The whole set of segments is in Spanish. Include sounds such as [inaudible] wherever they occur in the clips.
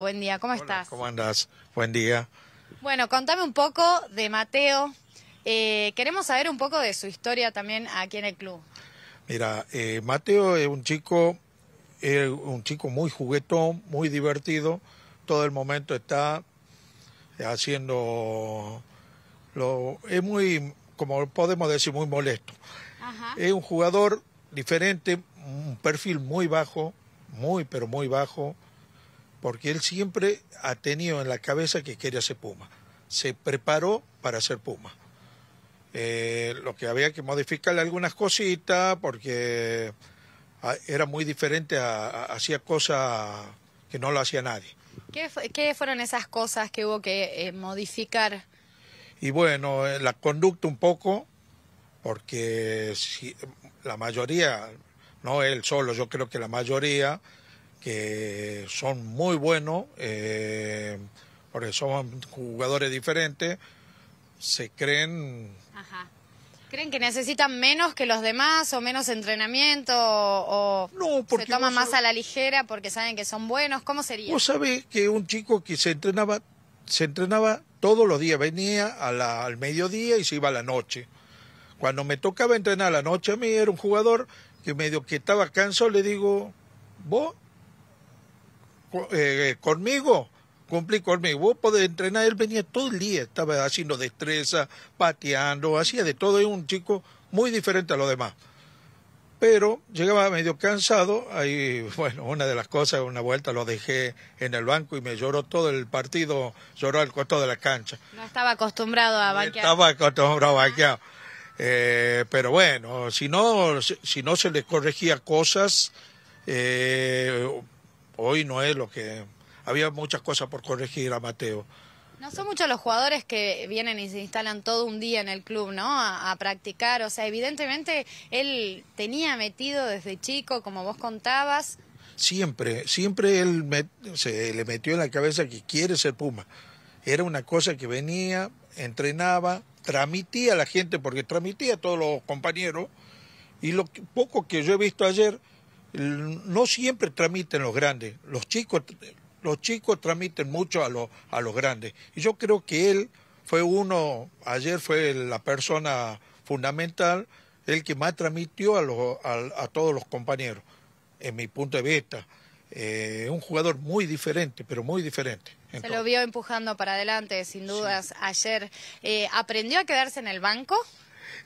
Buen día, ¿cómo estás? ¿Cómo andás? Buen día. Bueno, contame un poco de Mateo. Eh, queremos saber un poco de su historia también aquí en el club. Mira, eh, Mateo es un chico, un chico muy juguetón, muy divertido. Todo el momento está haciendo lo es muy, como podemos decir, muy molesto. Es un jugador diferente, un perfil muy bajo, muy pero muy bajo porque él siempre ha tenido en la cabeza que quería ser Puma. Se preparó para ser Puma. Eh, lo que había que modificarle algunas cositas, porque ah, era muy diferente, a, hacía cosas que no lo hacía nadie. ¿Qué, fueron esas cosas que hubo que eh, modificar? Y bueno, eh, la conducta un poco, porque la mayoría, no él solo, yo creo que la mayoría que son muy buenos, eh, porque son jugadores diferentes, se creen... Ajá. ¿Creen que necesitan menos que los demás o menos entrenamiento o, no, se toman más a la ligera porque saben que son buenos? ¿Cómo sería? Vos sabés que un chico que se entrenaba, se entrenaba todos los días, venía al mediodía y se iba a la noche. Cuando me tocaba entrenar a la noche a mí era un jugador que medio que estaba canso, le digo, vos eh, conmigo, cumplí conmigo. Vos podés entrenar, él venía todo el día, estaba haciendo destreza, pateando, hacía de todo, es un chico muy diferente a los demás. Pero llegaba medio cansado, ahí, [laughs] bueno, una de las cosas, una vuelta lo dejé en el banco y me lloró todo el partido, lloró al costado de la cancha. No estaba acostumbrado a banquear. Estaba acostumbrado a banquear. Eh, pero bueno, si no, si no se le corregía cosas, eh, no es lo que... Había muchas cosas por corregir a Mateo. No son muchos los jugadores que vienen y se instalan todo un día en el club, ¿no? A, practicar. O sea, evidentemente él tenía metido desde chico, como vos contabas. Siempre, siempre él se le metió en la cabeza que quiere ser Puma. Era una cosa que venía, entrenaba, transmitía a la gente, porque transmitía a todos los compañeros. Y lo poco que yo he visto ayer, no siempre tramiten los grandes, los chicos, los chicos tramiten mucho a, los, a los grandes. Y yo creo que él fue uno, ayer fue la persona fundamental, el que más transmitió a, a, todos los compañeros, en mi punto de vista. Eh, un jugador muy diferente, pero muy diferente. Se lo vio empujando para adelante, sin dudas, ayer. Eh, ¿Aprendió a quedarse en el banco?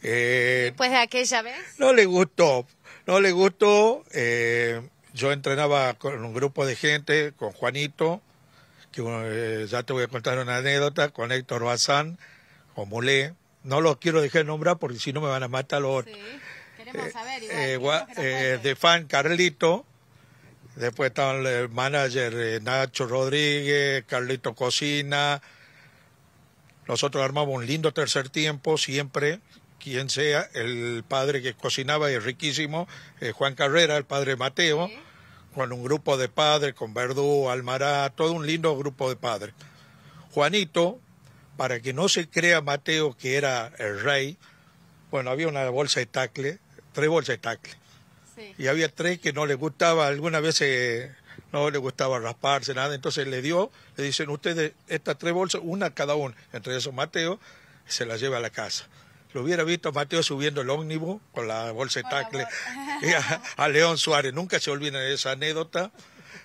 Eh, Después de aquella vez. No le gustó, no le gustó. Eh, yo entrenaba con un grupo de gente, con Juanito, que eh, ya te voy a contar una anécdota, con Héctor Bazán, con Mulé, No los quiero dejar nombrar porque si no me van a matar los sí, queremos eh, saber. de fan Carlito. Después estaban el manager Nacho Rodríguez, Carlito Cocina. Nosotros armamos un lindo tercer tiempo siempre, quien sea, el padre que cocinaba y riquísimo, eh, Juan Carrera, el padre Mateo, con un grupo de padres, con Verdú, Almará, todo un lindo grupo de padres. Juanito, para que no se crea Mateo que era el rey, bueno, había una bolsa de tacle, tres bolsas de tacle. Y había tres que no le gustaba, algunas veces no le gustaba rasparse, nada. Entonces le dio, le dicen ustedes estas tres bolsas, una cada una, entre esos Mateo, se las lleva a la casa. Lo hubiera visto a Mateo subiendo el ómnibus con la bolsa de tacle [laughs] a, León Suárez. Nunca se olvida de esa anécdota.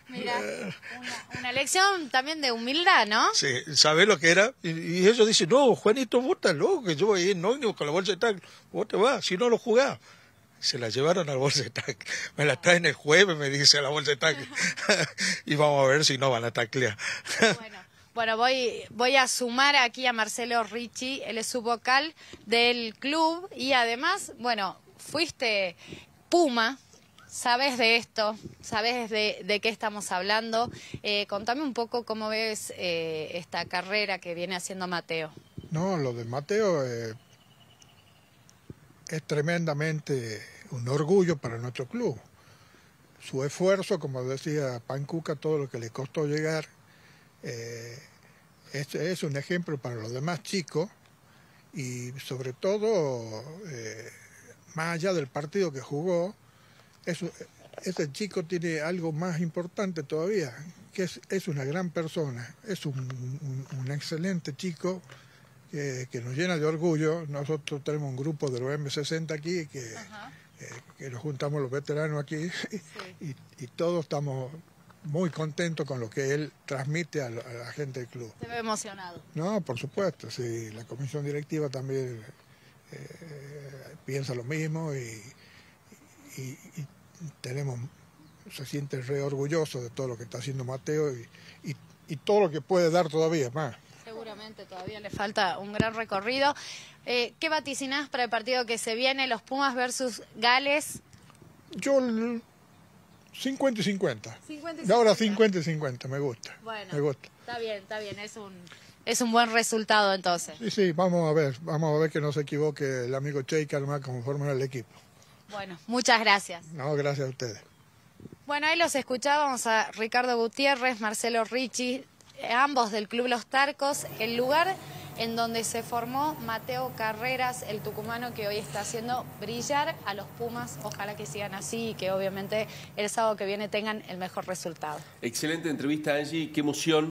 Mira, eh, una, una, lección también de humildad, ¿no? Sí, ¿sabes lo que era? Y, ellos dicen, no, Juanito, vos loco, que yo voy en ómnibus con la bolsa de tacle. Vos te va? si no lo jugás se la llevaron al bolsa de tacle. Me la traen el jueves, me dice a la bolsa de tacle. [laughs] [laughs] y vamos a ver si no van a taclear. bueno, bueno, voy, voy a sumar aquí a Marcelo Ricci, él es su vocal del club y además, bueno, fuiste Puma, sabes de esto, sabes de, qué estamos hablando. Eh, contame un poco cómo ves eh, esta carrera que viene haciendo Mateo. No, lo de Mateo eh, es tremendamente un orgullo para nuestro club. Su esfuerzo, como decía Pancuca, todo lo que le costó llegar eh, es un ejemplo para los demás chicos y sobre todo, eh, más allá del partido que jugó, ese este chico tiene algo más importante todavía, que es, una gran persona, es un, excelente chico que nos llena de orgullo. Nosotros tenemos un grupo de los M60 aquí eh, que, nos juntamos los veteranos aquí [laughs] y todos estamos muy contento con lo que él transmite a la, gente del club. Se ve emocionado. No, por supuesto, sí. La comisión directiva también eh, piensa lo mismo y, tenemos, se siente re orgulloso de todo lo que está haciendo Mateo y, todo lo que puede dar todavía más seguramente todavía le falta un gran recorrido. Eh, ¿Qué vaticinas para el partido que se viene, los Pumas versus Gales? Yo 50 y 50. Ahora 50 y 50, me gusta. me gusta. está bien, está bien, es un, buen resultado entonces. Sí, sí, vamos a ver, vamos a ver que no se equivoque el amigo Che Calma conforme al equipo. Bueno, muchas gracias. No, gracias a ustedes. Bueno, ahí los escuchábamos a Ricardo Gutiérrez, Marcelo Ricci, ambos del Club Los Tarcos. El lugar en donde se formó Mateo Carreras, el tucumano que hoy está haciendo brillar a los Pumas. Ojalá que sigan así y que obviamente el sábado que viene tengan el mejor resultado. Excelente entrevista, Angie. Qué emoción.